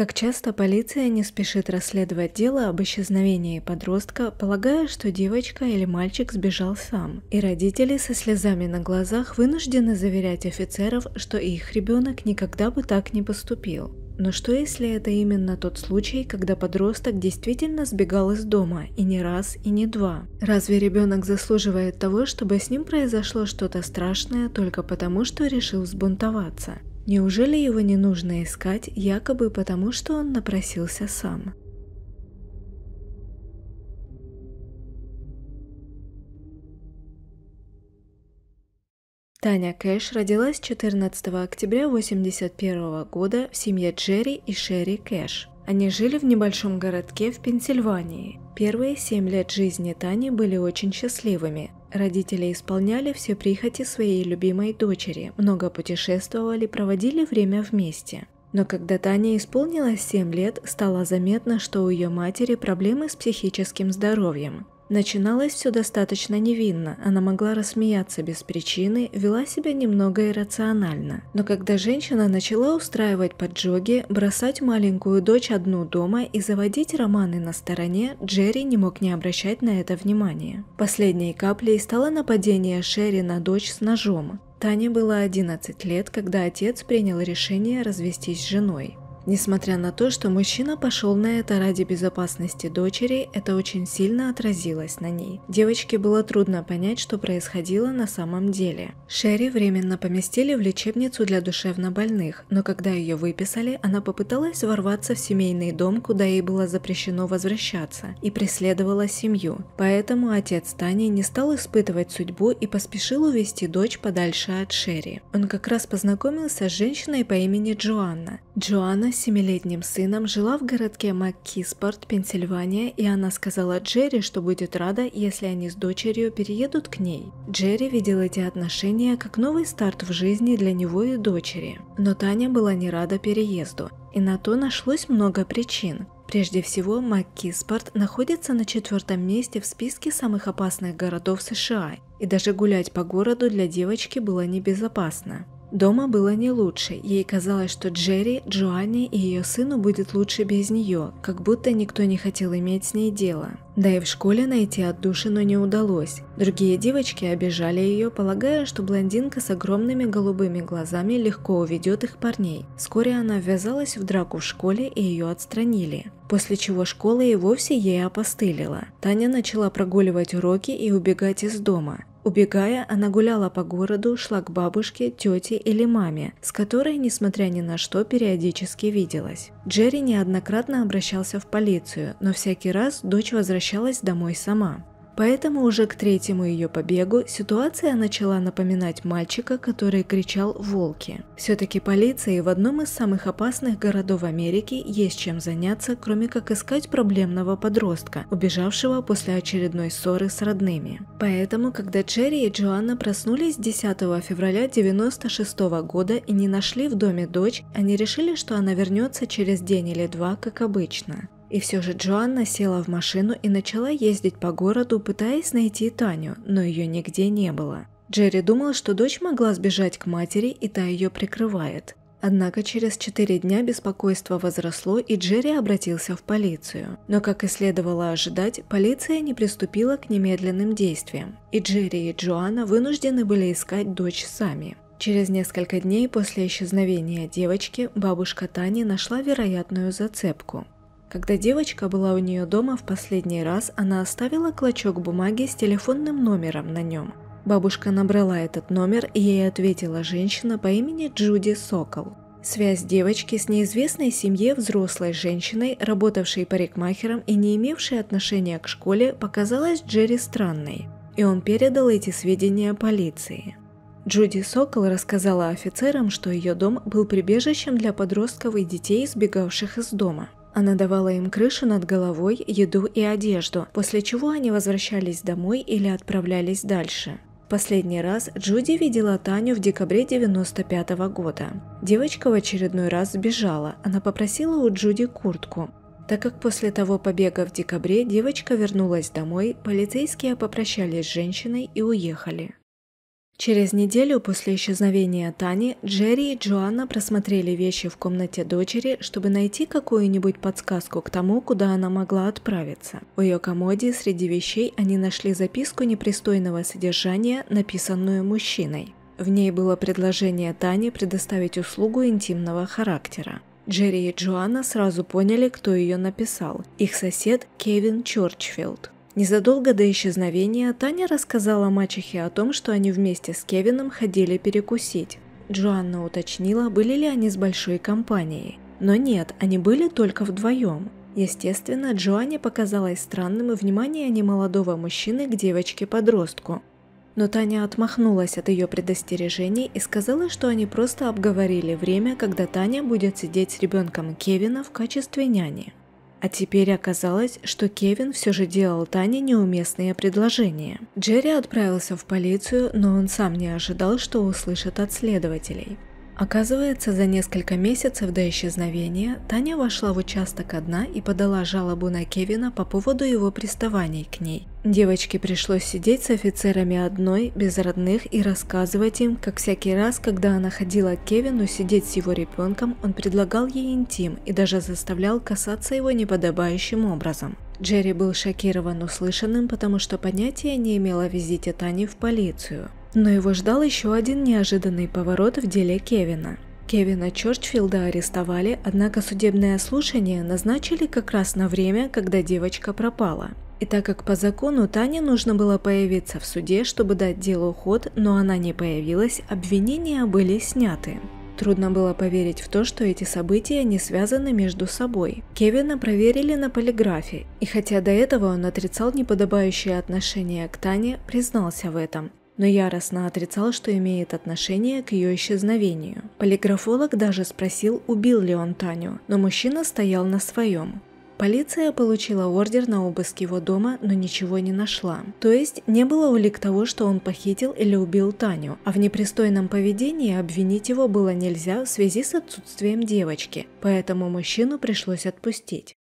Как часто полиция не спешит расследовать дело об исчезновении подростка, полагая, что девочка или мальчик сбежал сам, и родители со слезами на глазах вынуждены заверять офицеров, что их ребенок никогда бы так не поступил. Но что если это именно тот случай, когда подросток действительно сбегал из дома, и не раз, и не два? Разве ребенок заслуживает того, чтобы с ним произошло что-то страшное только потому, что решил взбунтоваться? Неужели его не нужно искать, якобы потому, что он напросился сам? Таня Кэш родилась 14 октября 1981 года в семье Джерри и Шерри Кэш. Они жили в небольшом городке в Пенсильвании. Первые семь лет жизни Тани были очень счастливыми. Родители исполняли все прихоти своей любимой дочери, много путешествовали, проводили время вместе. Но когда Таня исполнилось 7 лет, стало заметно, что у ее матери проблемы с психическим здоровьем. Начиналось все достаточно невинно, она могла рассмеяться без причины, вела себя немного иррационально. Но когда женщина начала устраивать поджоги, бросать маленькую дочь одну дома и заводить романы на стороне, Джерри не мог не обращать на это внимания. Последней каплей стало нападение Шерри на дочь с ножом. Тане было 11 лет, когда отец принял решение развестись с женой. Несмотря на то, что мужчина пошел на это ради безопасности дочери, это очень сильно отразилось на ней. Девочке было трудно понять, что происходило на самом деле. Шерри временно поместили в лечебницу для душевнобольных, но когда ее выписали, она попыталась ворваться в семейный дом, куда ей было запрещено возвращаться, и преследовала семью. Поэтому отец Тани не стал испытывать судьбу и поспешил увести дочь подальше от Шерри. Он как раз познакомился с женщиной по имени Джоанна, Джоанна с семилетним сыном жила в городке МакКиспорт, Пенсильвания, и она сказала Джерри, что будет рада, если они с дочерью переедут к ней. Джерри видел эти отношения как новый старт в жизни для него и дочери. Но Таня была не рада переезду, и на то нашлось много причин. Прежде всего, МакКиспорт находится на четвертом месте в списке самых опасных городов США, и даже гулять по городу для девочки было небезопасно. Дома было не лучше, ей казалось, что Джерри, Джоанне и ее сыну будет лучше без нее, как будто никто не хотел иметь с ней дело. Да и в школе найти отдушину не удалось. Другие девочки обижали ее, полагая, что блондинка с огромными голубыми глазами легко уведет их парней. Вскоре она ввязалась в драку в школе и ее отстранили. После чего школа и вовсе ей опостылила. Таня начала прогуливать уроки и убегать из дома. Убегая, она гуляла по городу, шла к бабушке, тете или маме, с которой, несмотря ни на что, периодически виделась. Джерри неоднократно обращался в полицию, но всякий раз дочь возвращалась домой сама. Поэтому уже к третьему ее побегу ситуация начала напоминать мальчика, который кричал «волки». Все-таки полиции в одном из самых опасных городов Америки есть чем заняться, кроме как искать проблемного подростка, убежавшего после очередной ссоры с родными. Поэтому, когда Джерри и Джоанна проснулись 10 февраля 1996 года и не нашли в доме дочь, они решили, что она вернется через день или два, как обычно. И все же Джоанна села в машину и начала ездить по городу, пытаясь найти Таню, но ее нигде не было. Джерри думал, что дочь могла сбежать к матери, и та ее прикрывает. Однако через четыре дня беспокойство возросло, и Джерри обратился в полицию. Но, как и следовало ожидать, полиция не приступила к немедленным действиям, и Джерри и Джоанна вынуждены были искать дочь сами. Через несколько дней после исчезновения девочки бабушка Тани нашла вероятную зацепку. Когда девочка была у нее дома в последний раз, она оставила клочок бумаги с телефонным номером на нем. Бабушка набрала этот номер, и ей ответила женщина по имени Джуди Сокол. Связь девочки с неизвестной семье взрослой женщиной, работавшей парикмахером и не имевшей отношения к школе, показалась Джерри странной, и он передал эти сведения полиции. Джуди Сокол рассказала офицерам, что ее дом был прибежищем для подростков и детей, сбегавших из дома – она давала им крышу над головой, еду и одежду, после чего они возвращались домой или отправлялись дальше. Последний раз Джуди видела Таню в декабре 1995 года. Девочка в очередной раз сбежала, она попросила у Джуди куртку. Так как после того побега в декабре девочка вернулась домой, полицейские попрощались с женщиной и уехали. Через неделю после исчезновения Тани, Джерри и Джоанна просмотрели вещи в комнате дочери, чтобы найти какую-нибудь подсказку к тому, куда она могла отправиться. В ее комоде среди вещей они нашли записку непристойного содержания, написанную мужчиной. В ней было предложение Тани предоставить услугу интимного характера. Джерри и Джоанна сразу поняли, кто ее написал – их сосед Кевин Чорчфилд. Незадолго до исчезновения Таня рассказала мачехе о том, что они вместе с Кевином ходили перекусить. Джоанна уточнила, были ли они с большой компанией. Но нет, они были только вдвоем. Естественно, Джоанне показалось странным и внимание немолодого мужчины к девочке-подростку. Но Таня отмахнулась от ее предостережений и сказала, что они просто обговорили время, когда Таня будет сидеть с ребенком Кевина в качестве няни. А теперь оказалось, что Кевин все же делал Тане неуместные предложения. Джерри отправился в полицию, но он сам не ожидал, что услышит от следователей. Оказывается, за несколько месяцев до исчезновения Таня вошла в участок одна и подала жалобу на Кевина по поводу его приставаний к ней. Девочке пришлось сидеть с офицерами одной, без родных, и рассказывать им, как всякий раз, когда она ходила к Кевину сидеть с его ребенком, он предлагал ей интим и даже заставлял касаться его неподобающим образом. Джерри был шокирован услышанным, потому что понятия не имел о визите Тани в полицию. Но его ждал еще один неожиданный поворот в деле Кевина. Кевина Чорчфилда арестовали, однако судебное слушание назначили как раз на время, когда девочка пропала. И так как по закону Тане нужно было появиться в суде, чтобы дать делу ход, но она не появилась, обвинения были сняты. Трудно было поверить в то, что эти события не связаны между собой. Кевина проверили на полиграфе, и хотя до этого он отрицал неподобающее отношение к Тане, признался в этом но яростно отрицал, что имеет отношение к ее исчезновению. Полиграфолог даже спросил, убил ли он Таню, но мужчина стоял на своем. Полиция получила ордер на обыск его дома, но ничего не нашла. То есть не было улик того, что он похитил или убил Таню, а в непристойном поведении обвинить его было нельзя в связи с отсутствием девочки, поэтому мужчину пришлось отпустить.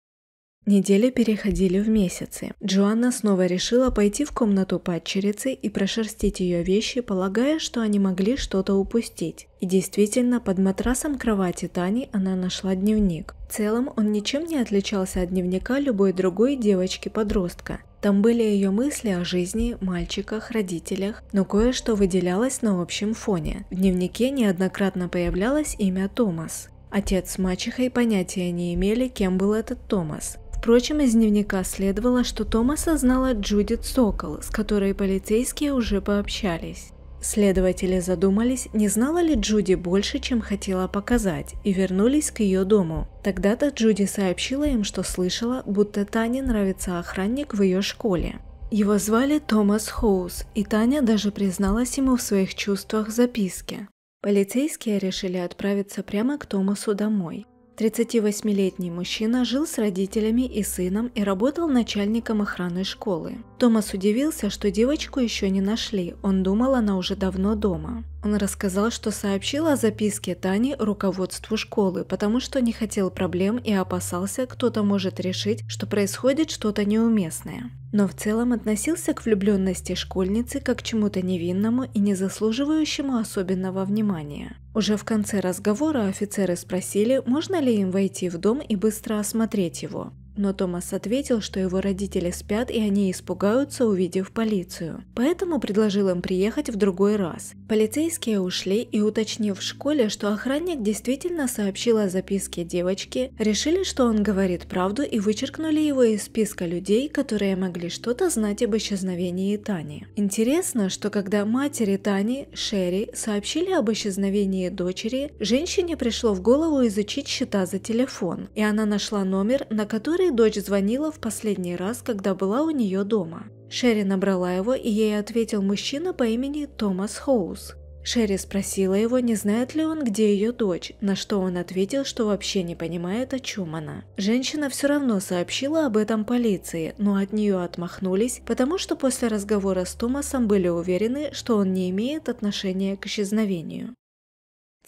Недели переходили в месяцы. Джоанна снова решила пойти в комнату падчерицы и прошерстить ее вещи, полагая, что они могли что-то упустить. И действительно, под матрасом кровати Тани она нашла дневник. В целом, он ничем не отличался от дневника любой другой девочки-подростка. Там были ее мысли о жизни, мальчиках, родителях, но кое-что выделялось на общем фоне. В дневнике неоднократно появлялось имя Томас. Отец с мачехой понятия не имели, кем был этот Томас. Впрочем, из дневника следовало, что Томаса знала Джудит Сокол, с которой полицейские уже пообщались. Следователи задумались, не знала ли Джуди больше, чем хотела показать, и вернулись к ее дому. Тогда-то Джуди сообщила им, что слышала, будто Тане нравится охранник в ее школе. Его звали Томас Хоус, и Таня даже призналась ему в своих чувствах в записке. Полицейские решили отправиться прямо к Томасу домой. 38-летний мужчина жил с родителями и сыном и работал начальником охраны школы. Томас удивился, что девочку еще не нашли, он думал, она уже давно дома. Он рассказал, что сообщил о записке Тани руководству школы, потому что не хотел проблем и опасался, кто-то может решить, что происходит что-то неуместное. Но в целом относился к влюбленности школьницы как к чему-то невинному и не заслуживающему особенного внимания. Уже в конце разговора офицеры спросили, можно ли им войти в дом и быстро осмотреть его. Но Томас ответил, что его родители спят и они испугаются, увидев полицию. Поэтому предложил им приехать в другой раз. Полицейские ушли и, уточнив в школе, что охранник действительно сообщил о записке девочки, решили, что он говорит правду и вычеркнули его из списка людей, которые могли что-то знать об исчезновении Тани. Интересно, что когда матери Тани, Шерри, сообщили об исчезновении дочери, женщине пришло в голову изучить счета за телефон, и она нашла номер, на который дочь звонила в последний раз, когда была у нее дома. Шерри набрала его, и ей ответил мужчина по имени Томас Хоус. Шерри спросила его, не знает ли он, где ее дочь, на что он ответил, что вообще не понимает, о чем она. Женщина все равно сообщила об этом полиции, но от нее отмахнулись, потому что после разговора с Томасом были уверены, что он не имеет отношения к исчезновению.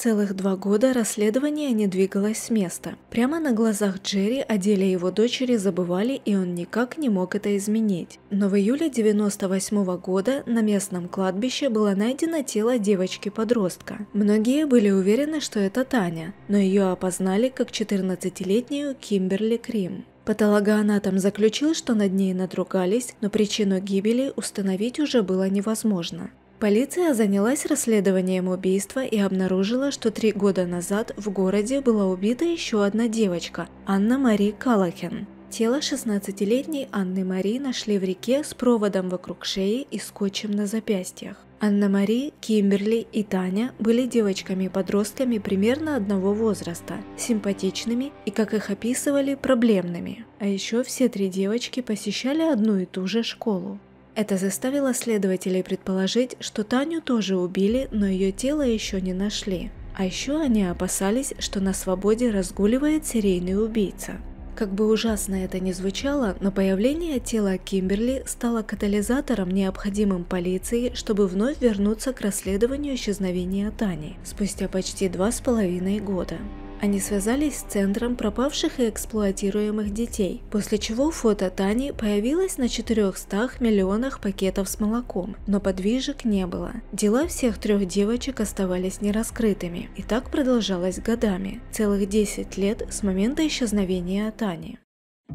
Целых два года расследование не двигалось с места. Прямо на глазах Джерри о деле его дочери забывали, и он никак не мог это изменить. Но в июле 1998 года на местном кладбище было найдено тело девочки-подростка. Многие были уверены, что это Таня, но ее опознали как 14-летнюю Кимберли Крим. Патологоанатом заключил, что над ней надругались, но причину гибели установить уже было невозможно. Полиция занялась расследованием убийства и обнаружила, что три года назад в городе была убита еще одна девочка – Анна-Мари Калахен. Тело 16-летней Анны Мари нашли в реке с проводом вокруг шеи и скотчем на запястьях. Анна-Мари, Кимберли и Таня были девочками-подростками примерно одного возраста, симпатичными и, как их описывали, проблемными. А еще все три девочки посещали одну и ту же школу. Это заставило следователей предположить, что Таню тоже убили, но ее тело еще не нашли. А еще они опасались, что на свободе разгуливает серийный убийца. Как бы ужасно это ни звучало, но появление тела Кимберли стало катализатором, необходимым полиции, чтобы вновь вернуться к расследованию исчезновения Тани спустя почти два с половиной года. Они связались с центром пропавших и эксплуатируемых детей, после чего фото Тани появилось на 400 миллионах пакетов с молоком, но подвижек не было. Дела всех трех девочек оставались нераскрытыми, и так продолжалось годами, целых 10 лет с момента исчезновения Тани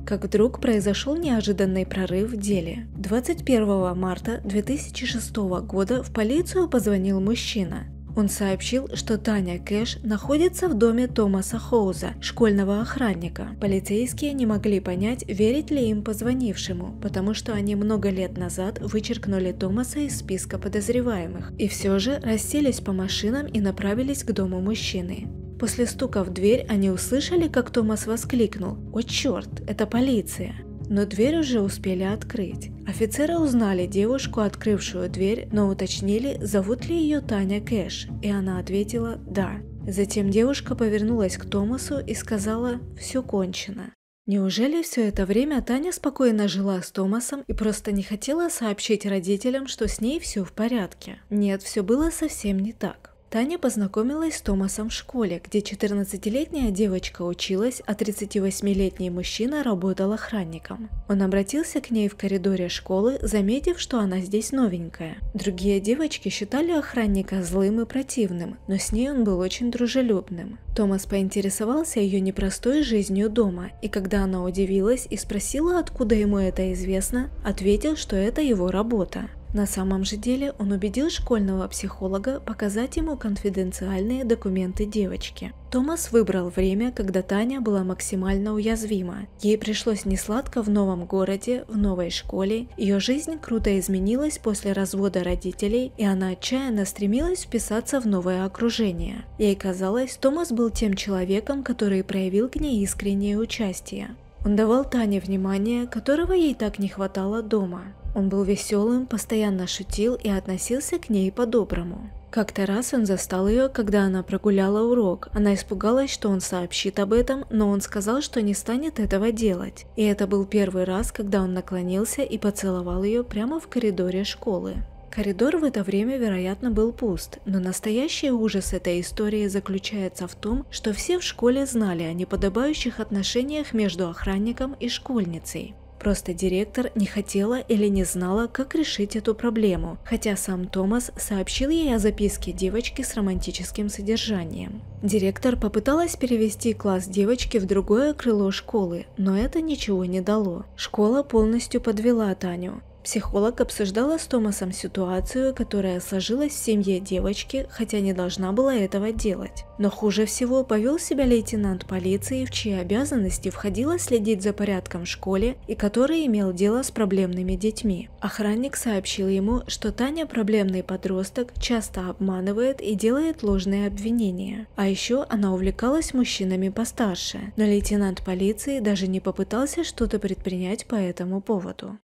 как вдруг произошел неожиданный прорыв в деле. 21 марта 2006 года в полицию позвонил мужчина. Он сообщил, что Таня Кэш находится в доме Томаса Хоуза, школьного охранника. Полицейские не могли понять, верить ли им позвонившему, потому что они много лет назад вычеркнули Томаса из списка подозреваемых. И все же расселись по машинам и направились к дому мужчины. После стука в дверь они услышали, как Томас воскликнул «О черт, это полиция!» но дверь уже успели открыть. Офицеры узнали девушку, открывшую дверь, но уточнили, зовут ли ее Таня Кэш, и она ответила «да». Затем девушка повернулась к Томасу и сказала «все кончено». Неужели все это время Таня спокойно жила с Томасом и просто не хотела сообщить родителям, что с ней все в порядке? Нет, все было совсем не так. Таня познакомилась с Томасом в школе, где 14-летняя девочка училась, а 38-летний мужчина работал охранником. Он обратился к ней в коридоре школы, заметив, что она здесь новенькая. Другие девочки считали охранника злым и противным, но с ней он был очень дружелюбным. Томас поинтересовался ее непростой жизнью дома, и когда она удивилась и спросила, откуда ему это известно, ответил, что это его работа. На самом же деле он убедил школьного психолога показать ему конфиденциальные документы девочки. Томас выбрал время, когда Таня была максимально уязвима. Ей пришлось несладко в новом городе, в новой школе. Ее жизнь круто изменилась после развода родителей, и она отчаянно стремилась вписаться в новое окружение. Ей казалось, Томас был тем человеком, который проявил к ней искреннее участие. Он давал Тане внимание, которого ей так не хватало дома. Он был веселым, постоянно шутил и относился к ней по-доброму. Как-то раз он застал ее, когда она прогуляла урок. Она испугалась, что он сообщит об этом, но он сказал, что не станет этого делать. И это был первый раз, когда он наклонился и поцеловал ее прямо в коридоре школы. Коридор в это время, вероятно, был пуст, но настоящий ужас этой истории заключается в том, что все в школе знали о неподобающих отношениях между охранником и школьницей. Просто директор не хотела или не знала, как решить эту проблему, хотя сам Томас сообщил ей о записке девочки с романтическим содержанием. Директор попыталась перевести класс девочки в другое крыло школы, но это ничего не дало. Школа полностью подвела Таню. Психолог обсуждала с Томасом ситуацию, которая сложилась в семье девочки, хотя не должна была этого делать. Но хуже всего повел себя лейтенант полиции, в чьи обязанности входило следить за порядком в школе и который имел дело с проблемными детьми. Охранник сообщил ему, что Таня проблемный подросток, часто обманывает и делает ложные обвинения. А еще она увлекалась мужчинами постарше, но лейтенант полиции даже не попытался что-то предпринять по этому поводу.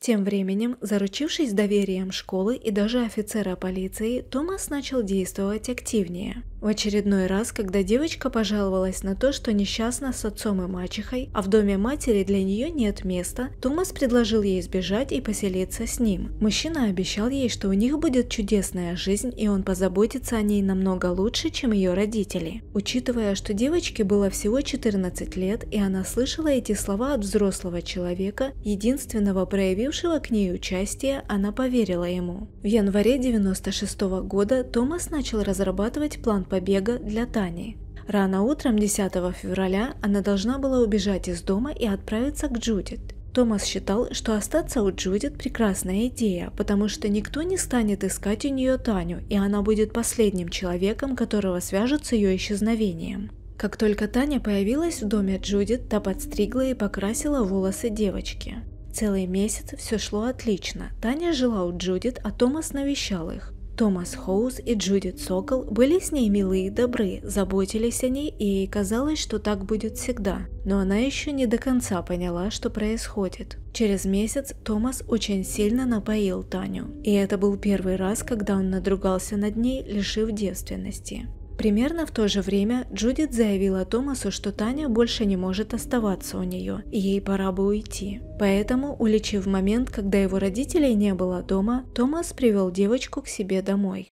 Тем временем, заручившись доверием школы и даже офицера полиции, Томас начал действовать активнее. В очередной раз, когда девочка пожаловалась на то, что несчастна с отцом и мачехой, а в доме матери для нее нет места, Томас предложил ей сбежать и поселиться с ним. Мужчина обещал ей, что у них будет чудесная жизнь и он позаботится о ней намного лучше, чем ее родители. Учитывая, что девочке было всего 14 лет и она слышала эти слова от взрослого человека, единственного проявившего к ней участие, она поверила ему. В январе 96 -го года Томас начал разрабатывать план побега для Тани. Рано утром 10 февраля она должна была убежать из дома и отправиться к Джудит. Томас считал, что остаться у Джудит прекрасная идея, потому что никто не станет искать у нее Таню, и она будет последним человеком, которого свяжут с ее исчезновением. Как только Таня появилась в доме Джудит, та подстригла и покрасила волосы девочки. Целый месяц все шло отлично. Таня жила у Джудит, а Томас навещал их. Томас Хоус и Джудит Сокол были с ней милы и добры, заботились о ней, и ей казалось, что так будет всегда. Но она еще не до конца поняла, что происходит. Через месяц Томас очень сильно напоил Таню. И это был первый раз, когда он надругался над ней, лишив девственности. Примерно в то же время Джудит заявила Томасу, что Таня больше не может оставаться у нее, и ей пора бы уйти. Поэтому, уличив момент, когда его родителей не было дома, Томас привел девочку к себе домой.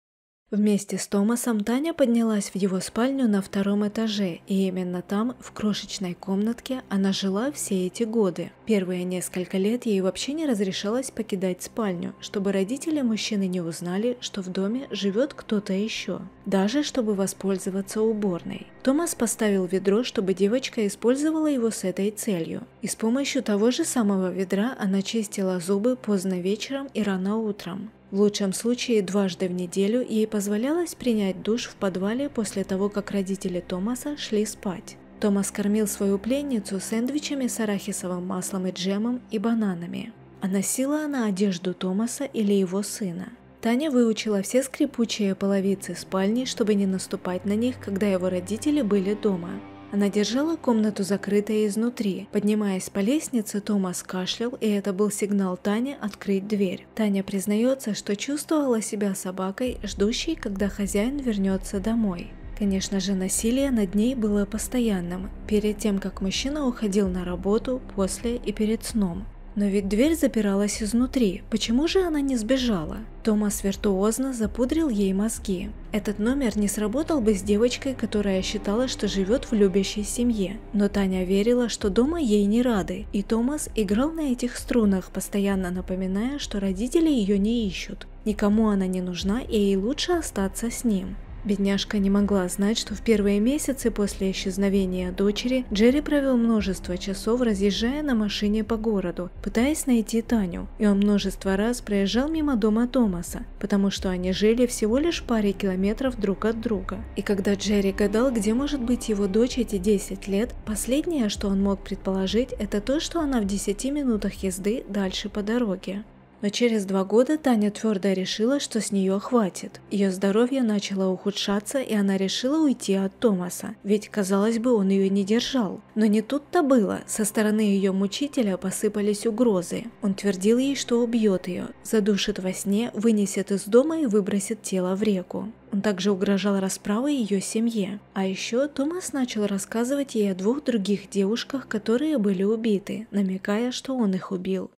Вместе с Томасом Таня поднялась в его спальню на втором этаже, и именно там, в крошечной комнатке, она жила все эти годы. Первые несколько лет ей вообще не разрешалось покидать спальню, чтобы родители мужчины не узнали, что в доме живет кто-то еще, даже чтобы воспользоваться уборной. Томас поставил ведро, чтобы девочка использовала его с этой целью. И с помощью того же самого ведра она чистила зубы поздно вечером и рано утром. В лучшем случае дважды в неделю ей позволялось принять душ в подвале после того, как родители Томаса шли спать. Томас кормил свою пленницу сэндвичами с арахисовым маслом и джемом и бананами. А носила она одежду Томаса или его сына. Таня выучила все скрипучие половицы спальни, чтобы не наступать на них, когда его родители были дома. Она держала комнату закрытой изнутри. Поднимаясь по лестнице, Томас кашлял, и это был сигнал Тане открыть дверь. Таня признается, что чувствовала себя собакой, ждущей, когда хозяин вернется домой. Конечно же, насилие над ней было постоянным, перед тем, как мужчина уходил на работу, после и перед сном. Но ведь дверь запиралась изнутри, почему же она не сбежала? Томас виртуозно запудрил ей мозги. Этот номер не сработал бы с девочкой, которая считала, что живет в любящей семье. Но Таня верила, что дома ей не рады, и Томас играл на этих струнах, постоянно напоминая, что родители ее не ищут. Никому она не нужна, и ей лучше остаться с ним. Бедняжка не могла знать, что в первые месяцы после исчезновения дочери Джерри провел множество часов, разъезжая на машине по городу, пытаясь найти Таню, и он множество раз проезжал мимо дома Томаса, потому что они жили всего лишь в паре километров друг от друга. И когда Джерри гадал, где может быть его дочь эти 10 лет, последнее, что он мог предположить, это то, что она в 10 минутах езды дальше по дороге. Но через два года Таня твердо решила, что с нее хватит. Ее здоровье начало ухудшаться, и она решила уйти от Томаса, ведь, казалось бы, он ее не держал. Но не тут-то было. Со стороны ее мучителя посыпались угрозы. Он твердил ей, что убьет ее, задушит во сне, вынесет из дома и выбросит тело в реку. Он также угрожал расправой ее семье. А еще Томас начал рассказывать ей о двух других девушках, которые были убиты, намекая, что он их убил.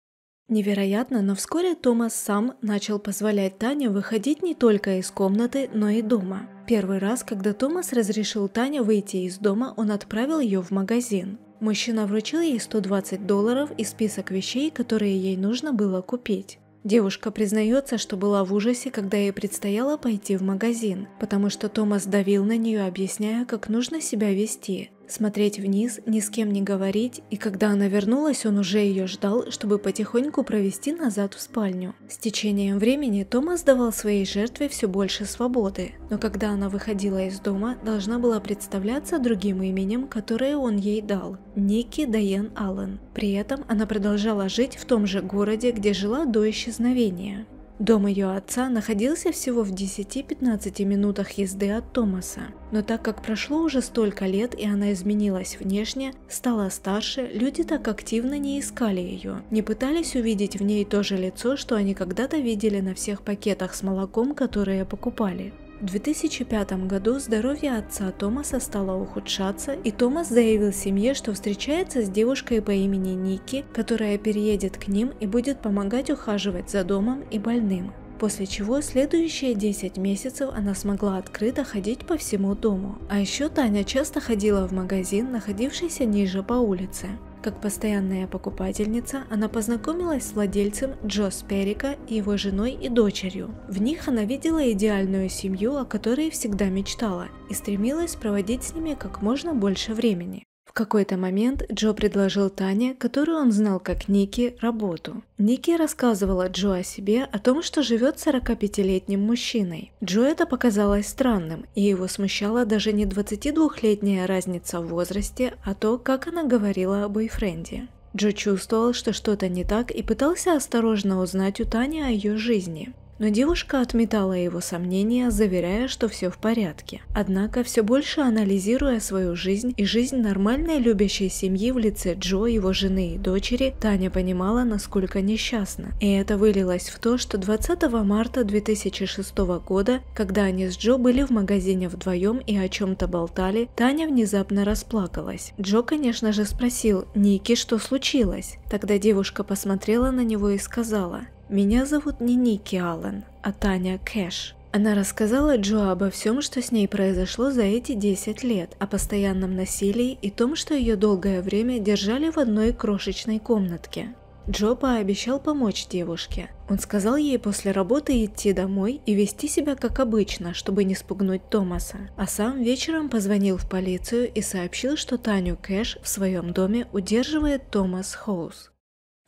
Невероятно, но вскоре Томас сам начал позволять Тане выходить не только из комнаты, но и дома. Первый раз, когда Томас разрешил Тане выйти из дома, он отправил ее в магазин. Мужчина вручил ей 120 долларов и список вещей, которые ей нужно было купить. Девушка признается, что была в ужасе, когда ей предстояло пойти в магазин, потому что Томас давил на нее, объясняя, как нужно себя вести смотреть вниз, ни с кем не говорить, и когда она вернулась, он уже ее ждал, чтобы потихоньку провести назад в спальню. С течением времени Томас давал своей жертве все больше свободы, но когда она выходила из дома, должна была представляться другим именем, которое он ей дал – Ники Дайен Аллен. При этом она продолжала жить в том же городе, где жила до исчезновения. Дом ее отца находился всего в 10-15 минутах езды от Томаса, но так как прошло уже столько лет и она изменилась внешне, стала старше, люди так активно не искали ее, не пытались увидеть в ней то же лицо, что они когда-то видели на всех пакетах с молоком, которые покупали. В 2005 году здоровье отца Томаса стало ухудшаться, и Томас заявил семье, что встречается с девушкой по имени Ники, которая переедет к ним и будет помогать ухаживать за домом и больным. После чего следующие 10 месяцев она смогла открыто ходить по всему дому. А еще Таня часто ходила в магазин, находившийся ниже по улице. Как постоянная покупательница, она познакомилась с владельцем Джо Сперика и его женой и дочерью. В них она видела идеальную семью, о которой всегда мечтала, и стремилась проводить с ними как можно больше времени. В какой-то момент Джо предложил Тане, которую он знал как Ники, работу. Ники рассказывала Джо о себе, о том, что живет 45-летним мужчиной. Джо это показалось странным, и его смущала даже не 22-летняя разница в возрасте, а то, как она говорила о бойфренде. Джо чувствовал, что что-то не так и пытался осторожно узнать у Тани о ее жизни. Но девушка отметала его сомнения, заверяя, что все в порядке. Однако, все больше анализируя свою жизнь и жизнь нормальной любящей семьи в лице Джо, его жены и дочери, Таня понимала, насколько несчастна. И это вылилось в то, что 20 марта 2006 года, когда они с Джо были в магазине вдвоем и о чем-то болтали, Таня внезапно расплакалась. Джо, конечно же, спросил «Ники, что случилось?». Тогда девушка посмотрела на него и сказала меня зовут не Ники Аллен, а Таня Кэш. Она рассказала Джо обо всем, что с ней произошло за эти 10 лет, о постоянном насилии и том, что ее долгое время держали в одной крошечной комнатке. Джо пообещал помочь девушке. Он сказал ей после работы идти домой и вести себя как обычно, чтобы не спугнуть Томаса. А сам вечером позвонил в полицию и сообщил, что Таню Кэш в своем доме удерживает Томас Хоус.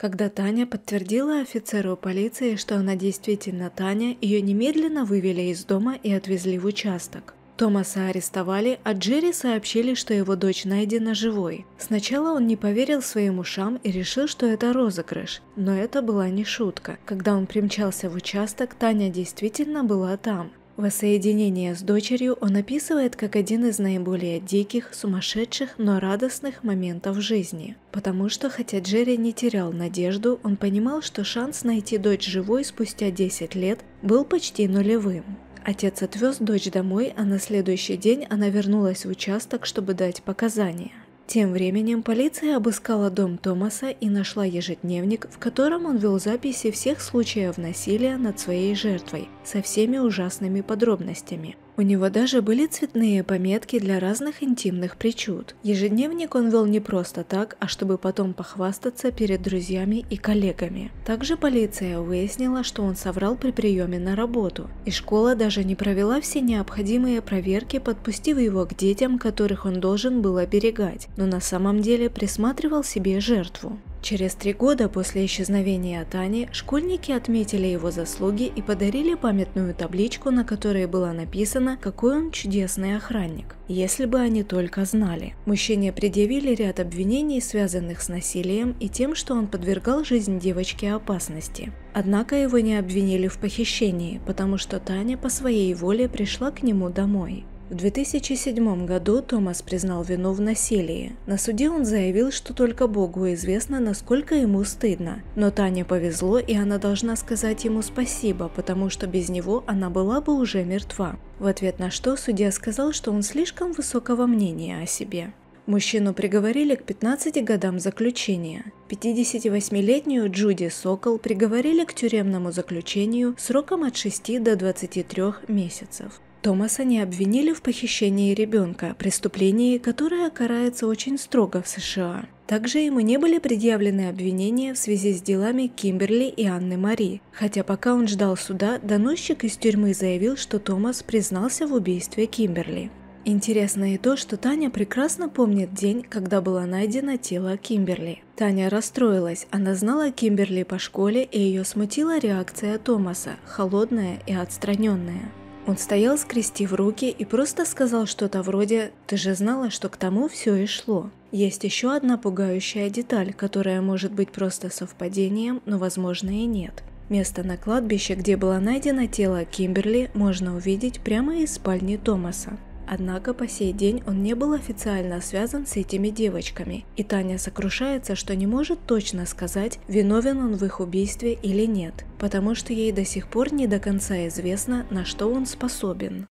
Когда Таня подтвердила офицеру полиции, что она действительно Таня, ее немедленно вывели из дома и отвезли в участок. Томаса арестовали, а Джерри сообщили, что его дочь найдена живой. Сначала он не поверил своим ушам и решил, что это розыгрыш, но это была не шутка. Когда он примчался в участок, Таня действительно была там. Воссоединение с дочерью он описывает как один из наиболее диких, сумасшедших, но радостных моментов жизни. Потому что, хотя Джерри не терял надежду, он понимал, что шанс найти дочь живой спустя 10 лет был почти нулевым. Отец отвез дочь домой, а на следующий день она вернулась в участок, чтобы дать показания. Тем временем полиция обыскала дом Томаса и нашла ежедневник, в котором он вел записи всех случаев насилия над своей жертвой со всеми ужасными подробностями. У него даже были цветные пометки для разных интимных причуд. Ежедневник он вел не просто так, а чтобы потом похвастаться перед друзьями и коллегами. Также полиция выяснила, что он соврал при приеме на работу, и школа даже не провела все необходимые проверки, подпустив его к детям, которых он должен был оберегать, но на самом деле присматривал себе жертву. Через три года после исчезновения Тани школьники отметили его заслуги и подарили памятную табличку, на которой было написано, какой он чудесный охранник. Если бы они только знали. Мужчине предъявили ряд обвинений, связанных с насилием и тем, что он подвергал жизнь девочки опасности. Однако его не обвинили в похищении, потому что Таня по своей воле пришла к нему домой. В 2007 году Томас признал вину в насилии. На суде он заявил, что только Богу известно, насколько ему стыдно. Но Тане повезло, и она должна сказать ему спасибо, потому что без него она была бы уже мертва. В ответ на что судья сказал, что он слишком высокого мнения о себе. Мужчину приговорили к 15 годам заключения. 58-летнюю Джуди Сокол приговорили к тюремному заключению сроком от 6 до 23 месяцев. Томаса не обвинили в похищении ребенка, преступлении, которое карается очень строго в США. Также ему не были предъявлены обвинения в связи с делами Кимберли и Анны Мари, хотя пока он ждал суда, доносчик из тюрьмы заявил, что Томас признался в убийстве Кимберли. Интересно и то, что Таня прекрасно помнит день, когда было найдено тело Кимберли. Таня расстроилась, она знала Кимберли по школе и ее смутила реакция Томаса, холодная и отстраненная. Он стоял, скрестив руки, и просто сказал что-то вроде «Ты же знала, что к тому все и шло». Есть еще одна пугающая деталь, которая может быть просто совпадением, но возможно и нет. Место на кладбище, где было найдено тело Кимберли, можно увидеть прямо из спальни Томаса. Однако по сей день он не был официально связан с этими девочками, и Таня сокрушается, что не может точно сказать, виновен он в их убийстве или нет, потому что ей до сих пор не до конца известно, на что он способен.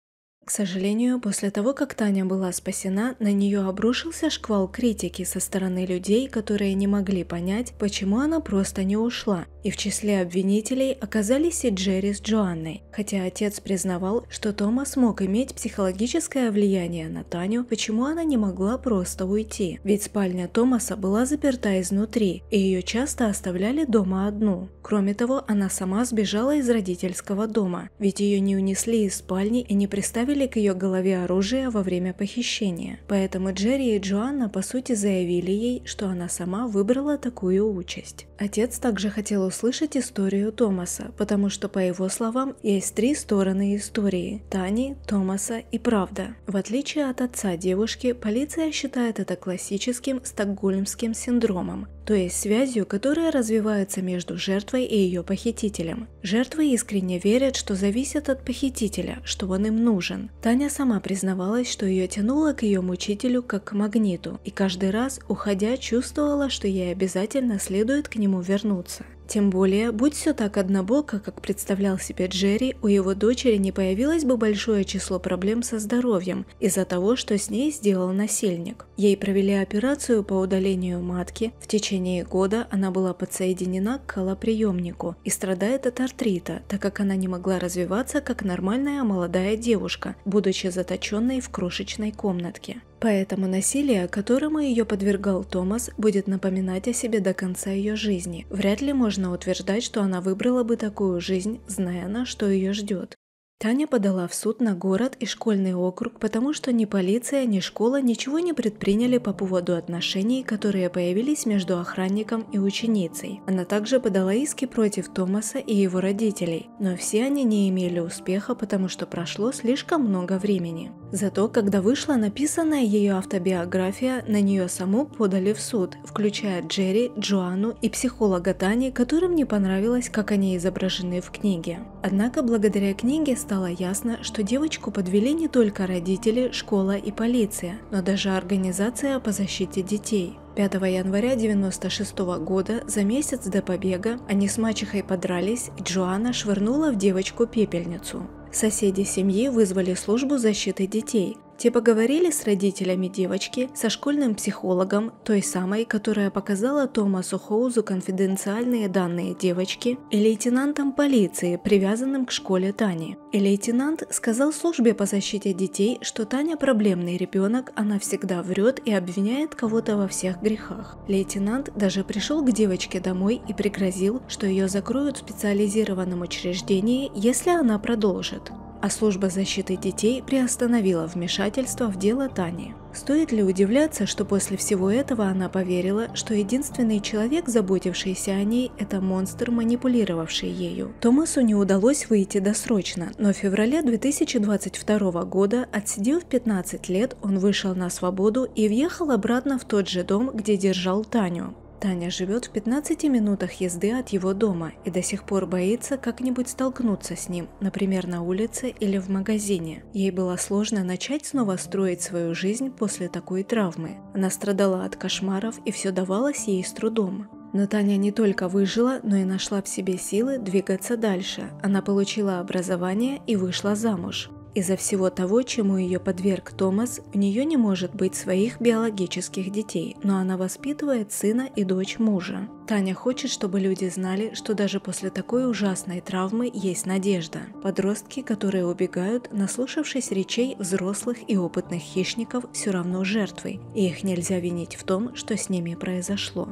К сожалению, после того, как Таня была спасена, на нее обрушился шквал критики со стороны людей, которые не могли понять, почему она просто не ушла. И в числе обвинителей оказались и Джерри с Джоанной, хотя отец признавал, что Томас мог иметь психологическое влияние на Таню, почему она не могла просто уйти. Ведь спальня Томаса была заперта изнутри, и ее часто оставляли дома одну. Кроме того, она сама сбежала из родительского дома, ведь ее не унесли из спальни и не приставили приставили к ее голове оружие во время похищения. Поэтому Джерри и Джоанна по сути заявили ей, что она сама выбрала такую участь. Отец также хотел услышать историю Томаса, потому что, по его словам, есть три стороны истории – Тани, Томаса и правда. В отличие от отца девушки, полиция считает это классическим стокгольмским синдромом, то есть связью, которая развивается между жертвой и ее похитителем. Жертвы искренне верят, что зависят от похитителя, что он им нужен. Таня сама признавалась, что ее тянуло к ее мучителю как к магниту, и каждый раз, уходя, чувствовала, что ей обязательно следует к нему нему вернуться. Тем более, будь все так однобоко, как представлял себе Джерри, у его дочери не появилось бы большое число проблем со здоровьем из-за того, что с ней сделал насильник. Ей провели операцию по удалению матки, в течение года она была подсоединена к колоприемнику и страдает от артрита, так как она не могла развиваться как нормальная молодая девушка, будучи заточенной в крошечной комнатке. Поэтому насилие, которому ее подвергал Томас, будет напоминать о себе до конца ее жизни. Вряд ли можно можно утверждать, что она выбрала бы такую жизнь, зная она, что ее ждет. Таня подала в суд на город и школьный округ, потому что ни полиция, ни школа ничего не предприняли по поводу отношений, которые появились между охранником и ученицей. Она также подала иски против Томаса и его родителей, но все они не имели успеха, потому что прошло слишком много времени. Зато, когда вышла написанная ее автобиография, на нее саму подали в суд, включая Джерри, Джоанну и психолога Тани, которым не понравилось, как они изображены в книге. Однако благодаря книге стало ясно, что девочку подвели не только родители, школа и полиция, но даже организация по защите детей. 5 января 1996 года, за месяц до побега, они с мачехой подрались, и Джоанна швырнула в девочку пепельницу. Соседи семьи вызвали службу защиты детей, те поговорили с родителями девочки, со школьным психологом, той самой, которая показала Томасу Хоузу конфиденциальные данные девочки, и лейтенантом полиции, привязанным к школе Тани. И лейтенант сказал службе по защите детей, что Таня проблемный ребенок, она всегда врет и обвиняет кого-то во всех грехах. Лейтенант даже пришел к девочке домой и пригрозил, что ее закроют в специализированном учреждении, если она продолжит а служба защиты детей приостановила вмешательство в дело Тани. Стоит ли удивляться, что после всего этого она поверила, что единственный человек, заботившийся о ней, это монстр, манипулировавший ею? Томасу не удалось выйти досрочно, но в феврале 2022 года, отсидев 15 лет, он вышел на свободу и въехал обратно в тот же дом, где держал Таню. Таня живет в 15 минутах езды от его дома и до сих пор боится как-нибудь столкнуться с ним, например, на улице или в магазине. Ей было сложно начать снова строить свою жизнь после такой травмы. Она страдала от кошмаров и все давалось ей с трудом. Но Таня не только выжила, но и нашла в себе силы двигаться дальше. Она получила образование и вышла замуж из-за всего того, чему ее подверг Томас, у нее не может быть своих биологических детей, но она воспитывает сына и дочь мужа. Таня хочет, чтобы люди знали, что даже после такой ужасной травмы есть надежда. Подростки, которые убегают, наслушавшись речей взрослых и опытных хищников, все равно жертвой, и их нельзя винить в том, что с ними произошло.